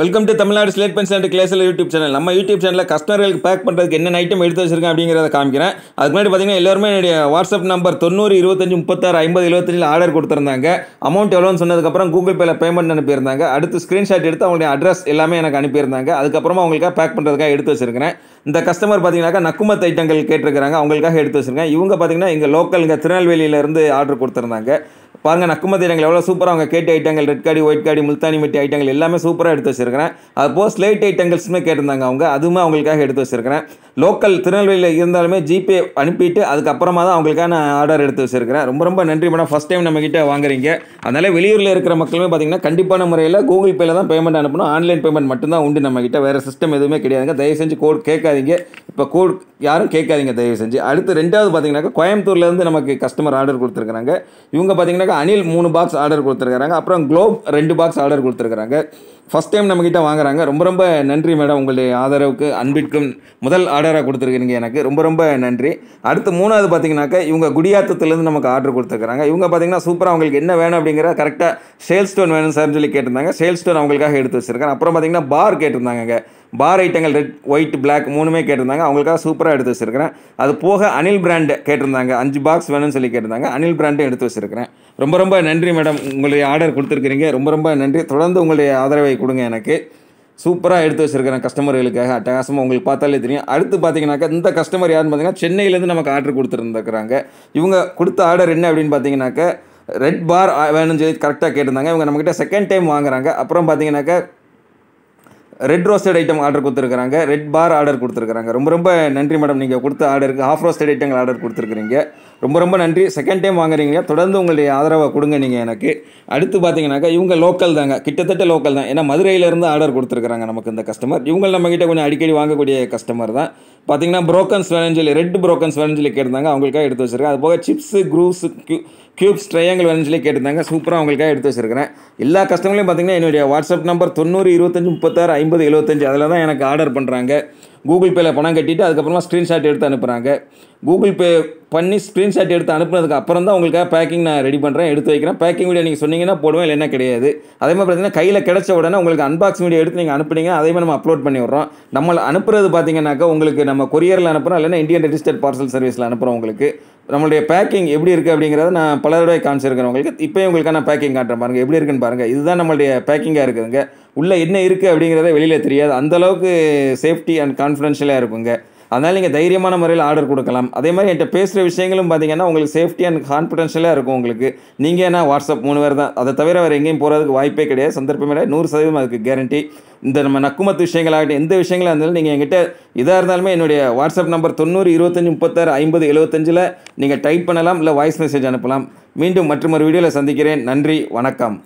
welcome to Tamil Nadu slate Benz and கிளேசல் YouTube channel நம்ம YouTube சேனலில் கஸ்டமர்களுக்கு back பண்ணுறதுக்கு என்ன ஐட்டம் எடுத்து வச்சிருக்கேன் அப்படிங்கிறத காமிக்கிறேன் அதுக்கு முன்னாடி பார்த்தீங்கன்னா எல்லாருமே என்னுடைய வாட்ஸ்அப் நம்பர் தொண்ணூறு இருபத்தஞ்சு முப்பத்தாறு ஐம்பது எழுபத்தஞ்சில் ஆர்டர் கொடுத்துருந்தாங்க அமௌண்ட் எவ்வளோன்னு சொன்னதுக்கப்புறம் கூகுள் பேல பேமெண்ட் அனுப்பியிருந்தாங்க அடுத்து ஸ்க்ரீன்ஷாட் எடுத்து அவங்களுடைய அட்ரஸ் எல்லாமே எனக்கு அனுப்பியிருந்தாங்க அதுக்கப்புறமா அவங்களுக்காக பேக் பண்ணுறதுக்காக எடுத்து வச்சிருக்கிறேன் இந்த கஸ்டமர் பார்த்தீங்கன்னாக்கா நக்குமத் ஐட்டங்கள் கேட்டிருக்கிறாங்க அவங்களுக்காக எடுத்து வச்சுருக்கேன் இவங்க பார்த்தீங்கன்னா எங்கள் லோக்கல் இங்கே திருநெல்வேலியிலேருந்து ஆர்டர் கொடுத்துருந்தாங்க பாருங்கள் நக்குமத் ஐட்டங்கள் எவ்வளோ சூப்பராக அவங்க கேட்டு ஐட்டங்கள் ரெட் காடி ஒயிட் காடி முல்தானி மெட்டி ஐட்டங்கள் எல்லாமே சூப்பராக எடுத்து வச்சிருக்கிறேன் அதுபோல் போக ஸ்லேட் ஐட்டங்கள்ஸுமே கேட்டிருந்தாங்க அவங்க அதுவுமே அவங்களுக்காக எடுத்து வச்சிருக்கிறேன் லோக்கல் திருநெல்வேலியில் இருந்தாலுமே ஜிபே அனுப்பிட்டு அதுக்கப்புறமா தான் அவங்களுக்கான ஆர்டர் எடுத்து வச்சிருக்கிறேன் ரொம்ப ரொம்ப நன்றி மேடம் ஃபஸ்ட் டைம் நம்மக்கிட்ட வாங்குறீங்க அதனால் வெளியூரில் இருக்கிற மக்களுமே பார்த்திங்கன்னா கண்டிப்பான முறையில் கூகுள் பேல தான் பேமெண்ட் அனுப்பணும் ஆன்லைன் பேமெண்ட் மட்டும்தான் உண்டு நம்மக்கிட்ட வேறு சிஸ்டம் எதுவுமே கிடையாதுங்க தயவு செஞ்சு கோட் கேட்காதீங்க இப்போ கூ யாரும் கேட்காதீங்க தயவு செஞ்சு அடுத்து ரெண்டாவது பார்த்தீங்கன்னாக்கா கோயம்புத்தூர்லேருந்து நமக்கு கஸ்டமர் ஆர்டர் கொடுத்துருக்குறாங்க இவங்க பார்த்தீங்கன்னாக்கா அனில் மூணு பாக்ஸ் ஆர்டர் கொடுத்துருக்குறாங்க அப்புறம் க்ளோப் ரெண்டு பாக்ஸ் ஆர்டர் கொடுத்துருக்குறாங்க ஃபஸ்ட் டைம் நம்மக்கிட்ட வாங்குறாங்க ரொம்ப ரொம்ப நன்றி மேடம் உங்களுடைய ஆதரவுக்கு அன்பிற்கும் முதல் ஆர்டராக கொடுத்துருக்கீங்க எனக்கு ரொம்ப ரொம்ப நன்றி அடுத்து மூணாவது பார்த்தீங்கன்னாக்கா இவங்க குடியாத்தத்துலேருந்து நமக்கு ஆர்டர் கொடுத்துருக்குறாங்க இவங்க பார்த்தீங்கன்னா சூப்பராக அவங்களுக்கு என்ன வேணும் அப்படிங்கிற கரெக்டாக சேல் ஸ்டோன் வேணும் சார்னு சொல்லி கேட்டிருந்தாங்க சேல்ஸ் ஸ்டோன் அவங்களுக்காக எடுத்து வச்சுருக்காங்க அப்புறம் பார்த்தீங்கன்னா பார் கேட்டிருந்தாங்க பார் ஐட்டங்கள் ரெட் ஒயிட் பிளாக் மூணுமே கேட்டிருந்தாங்க அவங்களுக்காக சூப்பராக எடுத்து வச்சுருக்கிறேன் அது போக அனில் பிராண்டு கேட்டிருந்தாங்க அஞ்சு பாக்ஸ் வேணும்னு சொல்லி கேட்டிருந்தாங்க அனில் பிராண்டும் எடுத்து வச்சுருக்கிறேன் ரொம்ப ரொம்ப நன்றி மேடம் உங்களுடைய ஆர்டர் கொடுத்துருக்கிறீங்க ரொம்ப ரொம்ப நன்றி தொடர்ந்து உங்களுடைய ஆதரவை கொடுங்க எனக்கு சூப்பராக எடுத்து வச்சுருக்கிறேன் கஸ்டமர்களுக்காக அட்டகாசமாக உங்களுக்கு பார்த்தாலே தெரியும் அடுத்து பார்த்தீங்கன்னாக்கா இந்த கஸ்டமர் யாருன்னு பார்த்தீங்கன்னா சென்னையிலேருந்து நமக்கு ஆர்டர் கொடுத்துருந்துருக்குறாங்க இவங்க கொடுத்த ஆர்டர் என்ன அப்படின்னு பார்த்தீங்கன்னாக்கா ரெட் பார் வேணும்னு சொல்லி கரெக்டாக கேட்டிருந்தாங்க இவங்க நம்மக்கிட்ட செகண்ட் டைம் வாங்குறாங்க அப்புறம் பார்த்தீங்கன்னாக்கா ரெட் ரோஸ்டட் ஐட்டம் ஆர்டர் கொடுத்துருக்குறாங்க ரெட் பார் ஆர்டர் கொடுத்துருக்குறாங்க ரொம்ப ரொம்ப நன்றி மேடம் நீங்கள் கொடுத்த ஆர்டருக்கு ஹாஃப் ரோஸ்டட் ஐட்டங்கள் ஆர்டர் கொடுத்துருக்குறீங்க ரொம்ப ரொம்ப நன்றி செகண்ட் டைம் வாங்குறீங்க தொடர்ந்து உங்களுடைய ஆதரவை கொடுங்க நீங்கள் எனக்கு அடுத்து பார்த்தீங்கன்னாக்கா இவங்க லோக்கல் தாங்க கிட்டத்தட்ட லோக்கல் தான் ஏன்னா மதுரையிலேருந்து ஆர்டர் கொடுத்துருக்குறாங்க நமக்கு இந்த கஸ்டமர் இவங்க நம்மக்கிட்ட கொஞ்சம் அடிக்கடி வாங்கக்கூடிய கஸ்டமர் தான் பார்த்தீங்கன்னா ப்ரோக்கன்ஸ் வேணும்னு ரெட் ப்ரோக்கன்ஸ் வேணும்னு கேட்டிருந்தாங்க அவங்களுக்காக எடுத்து வச்சுருக்கேன் அது போக சிப்ஸு க்ரூப்ஸ் க்யூ க்யூப்ஸ் ட்ரையாங்கல் வேணும்னு கேட்டிருந்தாங்க சூப்பராக அவங்களுக்காக எடுத்து வச்சிருக்கிறேன் எல்லா கஸ்டமர்லையும் பார்த்தீங்கன்னா என்னுடைய வாட்ஸ்அப் நம்பர் தொண்ணூறு இருபத்தஞ்சி முப்பத்தாறு ஐம்பது எழுபத்தஞ்சு அதில் தான் எனக்கு ஆர்டர் பண்ணுறாங்க கூகுள் பேயில் பணம் கட்டிட்டு அதுக்கப்புறமா ஸ்க்ரீன்ஷாட் எடுத்து அனுப்புகிறாங்க கூகுள் பே பண்ணி ஸ்க்ரீன்ஷாட் எடுத்து அனுப்புனதுக்கு அப்புறம் தான் உங்களுக்காக பேக்கிங் நான் ரெடி பண்ணுறேன் எடுத்து வைக்கிறேன் பேக்கிங் வீடியோ நீங்கள் சொன்னீங்கன்னா போடுவேன் இல்லைன்னா கிடையாது அதே மாதிரி பார்த்தீங்கன்னா கையில் கிடச்ச உடனே உங்களுக்கு அன்பாக்ஸ் வீடியோ எடுத்து நீங்கள் அனுப்புனீங்கன்னா அதே மாதிரி நம்ம அப்லோட் பண்ணி விட்றோம் நம்ம அனுப்புறது பார்த்தீங்கன்னாக்கா உங்களுக்கு நம்ம கொரியரில் அனுப்புகிறோம் இல்லைன்னா இந்தியன் ரெஜிஸ்டர்ட் பார்சல் சர்வீஸில் அனுப்புகிறோம் உங்களுக்கு நம்மளுடைய பேக்கிங் எப்படி இருக்குது அப்படிங்கிறத நான் பலருடைய காமிச்சிருக்கிறேன் உங்களுக்கு இப்போ உங்களுக்கான பேக்கிங் காட்டுறேன் பாருங்கள் எப்படி இருக்குன்னு பாருங்கள் இதுதான் நம்மளுடைய பேக்கிங்காக இருக்குதுங்க உள்ளே என்ன இருக்குது அப்படிங்கிறத வெளியில் தெரியாது அந்தளவுக்கு சேஃப்டி அண்ட் கான்ஃபிடென்ஷியலாக இருக்குங்க அதனால் நீங்கள் தைரியமான முறையில் ஆர்டர் கொடுக்கலாம் அதே மாதிரி என்கிட்ட பேசுகிற விஷயங்களும் பார்த்தீங்கன்னா உங்களுக்கு சேஃப்டி அண்ட் கான்ஃபிடென்ஷியலாக இருக்கும் உங்களுக்கு நீங்கள் ஏன்னா வாட்ஸ்அப் மூணு பேர் தான் அதை தவிர வேறு எங்கேயும் போகிறதுக்கு வாய்ப்பே கிடையாது சந்தர்ப்பமே கிடையாது நூறு சதவீதம் அதுக்கு கேரண்டி இந்த நம்ம நக்குமத்து விஷயங்களாகட்டும் எந்த விஷயங்களாக இருந்தாலும் நீங்கள் எங்கிட்ட இதாக இருந்தாலுமே என்னுடைய வாட்ஸ்அப் நம்பர் தொண்ணூறு இருபத்தஞ்சி முப்பத்தாறு ஐம்பது எழுபத்தஞ்சில் நீங்கள் டைப் பண்ணலாம் இல்லை வாய்ஸ் மெசேஜ் அனுப்பலாம் மீண்டும் மற்றொரு வீடியோவில் சந்திக்கிறேன் நன்றி வணக்கம்